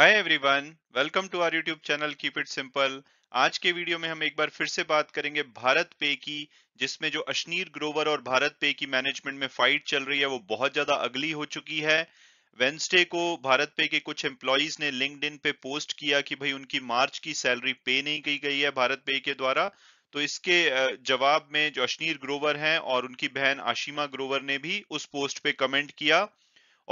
hi everyone welcome to our YouTube channel keep it simple आज के video में हम एक बार फिर से बात करेंगे भारत पे की जिसमें जो अश्नीर ग्रोवर और भारत पे की मैनेजमेंट में फाइट चल रही है वो बहुत ज्यादा अगली हो चुकी है वेंसडे को भारत पे के कुछ एम्प्लॉयज ने लिंकड पे पोस्ट किया कि भाई उनकी मार्च की सैलरी पे नहीं की गई है भारत पे के द्वारा तो इसके जवाब में जो अश्नीर ग्रोवर हैं और उनकी बहन आशिमा ग्रोवर ने भी उस पोस्ट पे कमेंट किया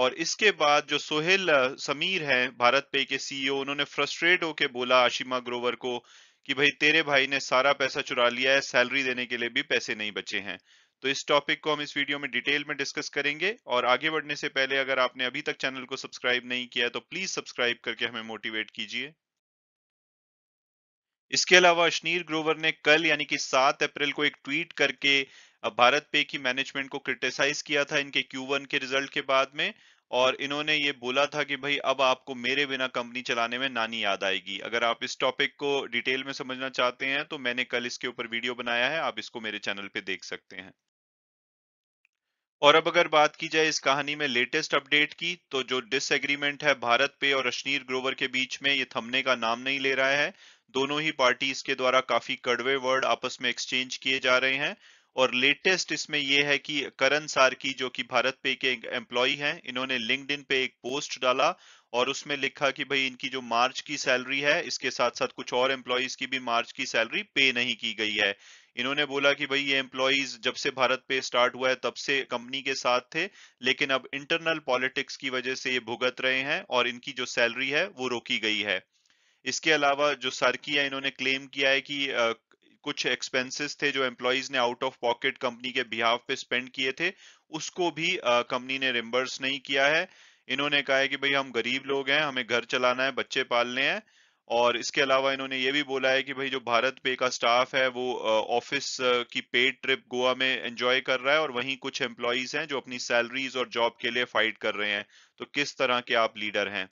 और इसके बाद जो सोहेल समीर हैं भारत पे के सीईओ e उन्होंने फ्रस्ट्रेट होके बोला आशिमा ग्रोवर को कि भाई तेरे भाई ने सारा पैसा चुरा लिया है सैलरी देने के लिए भी पैसे नहीं बचे हैं तो इस टॉपिक को हम इस वीडियो में डिटेल में डिस्कस करेंगे और आगे बढ़ने से पहले अगर आपने अभी तक चैनल को सब्सक्राइब नहीं किया तो प्लीज सब्सक्राइब करके हमें मोटिवेट कीजिए इसके अलावा अश्नीर ग्रोवर ने कल यानी कि 7 अप्रैल को एक ट्वीट करके अब भारत पे की मैनेजमेंट को क्रिटिसाइज किया था इनके वन के रिजल्ट के बाद में और इन्होंने ये बोला था कि भाई अब आपको मेरे बिना कंपनी चलाने में नानी याद आएगी अगर आप इस टॉपिक को डिटेल में समझना चाहते हैं तो मैंने कल इसके ऊपर वीडियो बनाया है आप इसको मेरे चैनल पे देख सकते हैं और अब अगर बात की जाए इस कहानी में लेटेस्ट अपडेट की तो जो डिसएग्रीमेंट है भारत पे और अश्नीर ग्रोवर के बीच में ये थमने का नाम नहीं ले रहा है दोनों ही पार्टीज के द्वारा काफी कड़वे वर्ड आपस में एक्सचेंज किए जा रहे हैं और लेटेस्ट इसमें यह है कि करण सारकी जो कि भारत पे के एम्प्लॉय हैं इन्होंने लिंकड पे एक पोस्ट डाला और उसमें लिखा कि भाई इनकी जो मार्च की सैलरी है इसके साथ साथ कुछ और एम्प्लॉयज की भी मार्च की सैलरी पे नहीं की गई है इन्होंने बोला कि भाई ये एम्प्लॉयज जब से भारत पे स्टार्ट हुआ है तब से कंपनी के साथ थे लेकिन अब इंटरनल पॉलिटिक्स की वजह से ये भुगत रहे हैं और इनकी जो सैलरी है वो रोकी गई है इसके अलावा जो सरकी है इन्होंने क्लेम किया है कि कुछ एक्सपेंसेस थे जो एम्प्लॉयज ने आउट ऑफ पॉकेट कंपनी के बिहाफ पे स्पेंड किए थे उसको भी कंपनी ने रिम्बर्स नहीं किया है इन्होंने कहा है कि भाई हम गरीब लोग हैं हमें घर चलाना है बच्चे पालने हैं और इसके अलावा इन्होंने ये भी बोला है कि भाई जो भारत पे का स्टाफ है वो ऑफिस की पेड ट्रिप गोवा में एंजॉय कर रहा है और वहीं कुछ एम्प्लॉयज हैं जो अपनी सैलरीज और जॉब के लिए फाइट कर रहे हैं तो किस तरह के आप लीडर हैं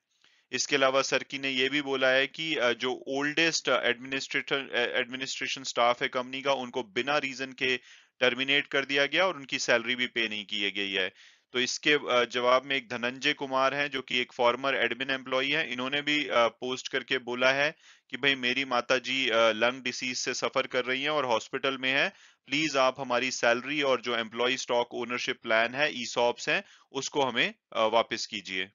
इसके अलावा सरकी ने यह भी बोला है कि जो ओल्डेस्ट एडमिनिस्ट्रेटर एडमिनिस्ट्रेशन स्टाफ है कंपनी का उनको बिना रीजन के टर्मिनेट कर दिया गया और उनकी सैलरी भी पे नहीं की गई है तो इसके जवाब में एक धनंजय कुमार हैं जो कि एक फॉर्मर एडमिन एम्प्लॉई हैं इन्होंने भी पोस्ट करके बोला है कि भाई मेरी माता जी लंग डिसीज से सफर कर रही हैं और हॉस्पिटल में है प्लीज आप हमारी सैलरी और जो एम्प्लॉय स्टॉक ओनरशिप प्लान है ई हैं उसको हमें वापस कीजिए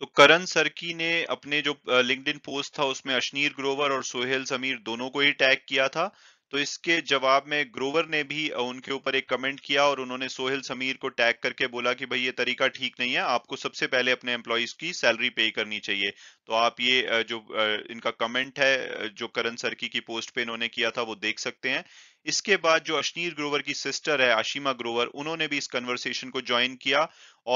तो करण सरकी ने अपने जो लिंक्डइन पोस्ट था उसमें अश्नीर ग्रोवर और सोहेल समीर दोनों को ही टैग किया था तो इसके जवाब में ग्रोवर ने भी उनके ऊपर एक कमेंट किया और उन्होंने सोहेल समीर को टैग करके बोला कि भाई ये तरीका ठीक नहीं है आपको सबसे पहले अपने एम्प्लॉयज की सैलरी पे करनी चाहिए तो आप ये जो इनका कमेंट है जो करण सरकी की पोस्ट पे इन्होंने किया था वो देख सकते हैं इसके बाद जो अश्नीर ग्रोवर की सिस्टर है आशिमा ग्रोवर उन्होंने भी इस कन्वर्सेशन को ज्वाइन किया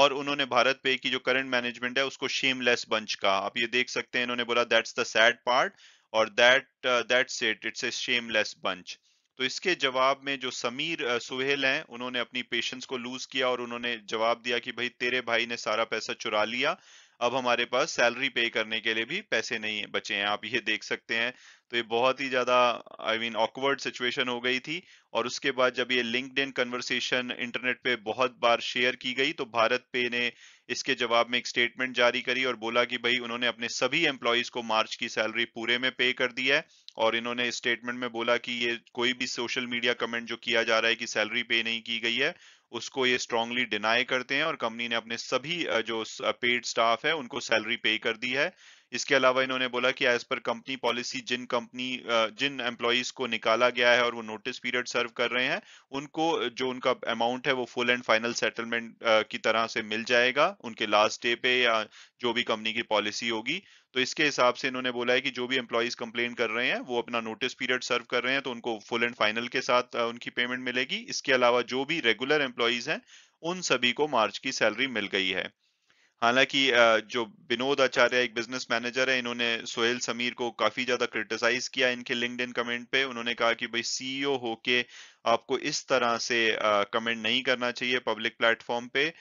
और उन्होंने भारत पे की जो करंट मैनेजमेंट है उसको शेमलेस बंच कहा आप ये देख सकते हैं इन्होंने बोला दैट्स द सैड पार्ट और that that's it it's a shameless bunch तो इसके जवाब में जो समीर uh, सुहेल हैं उन्होंने अपनी पेशेंस को लूज किया और उन्होंने जवाब दिया कि भाई तेरे भाई ने सारा पैसा चुरा लिया अब हमारे पास सैलरी पे करने के लिए भी पैसे नहीं बचे हैं आप ये देख सकते हैं तो ये बहुत ही ज्यादा आई मीन ऑकवर्ड सिचुएशन हो गई थी और उसके बाद जब ये लिंकड इन कन्वर्सेशन इंटरनेट पे बहुत बार शेयर की गई तो भारत पे ने इसके जवाब में एक स्टेटमेंट जारी करी और बोला कि भाई उन्होंने अपने सभी एम्प्लॉयज को मार्च की सैलरी पूरे में पे कर दिया है और इन्होंने स्टेटमेंट में बोला कि ये कोई भी सोशल मीडिया कमेंट जो किया जा रहा है कि सैलरी पे नहीं की गई है उसको ये स्ट्रांगली डिनाई करते हैं और कंपनी ने अपने सभी जो पेड स्टाफ है उनको सैलरी पे कर दी है इसके अलावा इन्होंने बोला कि एज पर कंपनी पॉलिसी जिन कंपनी जिन एम्प्लॉयज को निकाला गया है और वो नोटिस पीरियड सर्व कर रहे हैं उनको जो उनका अमाउंट है वो फुल एंड फाइनल सेटलमेंट की तरह से मिल जाएगा उनके लास्ट डे पे या जो भी कंपनी की पॉलिसी होगी तो इसके हिसाब से इन्होंने बोला है कि जो भी एम्प्लॉयज कंप्लेन कर रहे हैं वो अपना नोटिस पीरियड सर्व कर रहे हैं तो उनको फुल एंड फाइनल के साथ उनकी पेमेंट मिलेगी इसके अलावा जो भी रेगुलर एम्प्लॉयज हैं उन सभी को मार्च की सैलरी मिल गई है हालांकि जो विनोद आचार्य एक बिजनेस मैनेजर है इन्होंने सोहेल समीर को काफी ज्यादा क्रिटिसाइज किया इनके लिंक्डइन कमेंट पे उन्होंने कहा कि भाई सीईओ e होके आपको इस तरह से कमेंट नहीं करना चाहिए पब्लिक प्लेटफॉर्म पे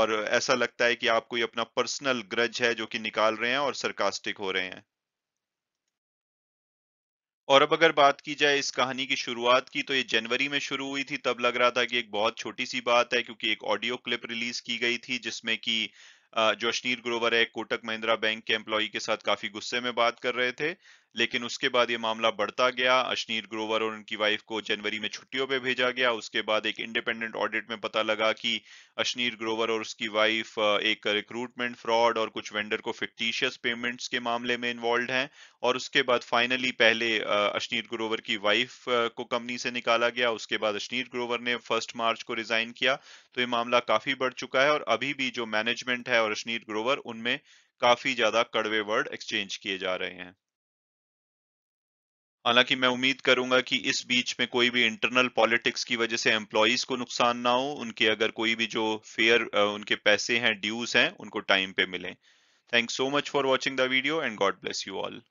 और ऐसा लगता है कि आप कोई अपना पर्सनल ग्रज है जो कि निकाल रहे हैं और सरकास्टिक हो रहे हैं और अब अगर बात की जाए इस कहानी की शुरुआत की तो ये जनवरी में शुरू हुई थी तब लग रहा था कि एक बहुत छोटी सी बात है क्योंकि एक ऑडियो क्लिप रिलीज की गई थी जिसमें कि जो अश्नीर ग्रोवर है कोटक महिंद्रा बैंक के एम्प्लॉय के साथ काफी गुस्से में बात कर रहे थे लेकिन उसके बाद ये मामला बढ़ता गया अश्नीर ग्रोवर और उनकी वाइफ को जनवरी में छुट्टियों पे भेजा गया उसके बाद एक इंडिपेंडेंट ऑडिट में पता लगा कि अश्नीर ग्रोवर और उसकी वाइफ एक रिक्रूटमेंट फ्रॉड और कुछ वेंडर को फिक्टिशियस पेमेंट्स के मामले में इन्वॉल्व हैं और उसके बाद फाइनली पहले अश्नीर ग्रोवर की वाइफ को कंपनी से निकाला गया उसके बाद अश्नीर ग्रोवर ने फर्स्ट मार्च को रिजाइन किया तो ये मामला काफी बढ़ चुका है और अभी भी जो मैनेजमेंट है और अश्नीर ग्रोवर उनमें काफी ज्यादा कड़वे वर्ड एक्सचेंज किए जा रहे हैं हालांकि मैं उम्मीद करूंगा कि इस बीच में कोई भी इंटरनल पॉलिटिक्स की वजह से एम्प्लॉज को नुकसान ना हो उनके अगर कोई भी जो फेयर उनके पैसे हैं ड्यूज हैं उनको टाइम पे मिले thank so much for watching the video and God bless you all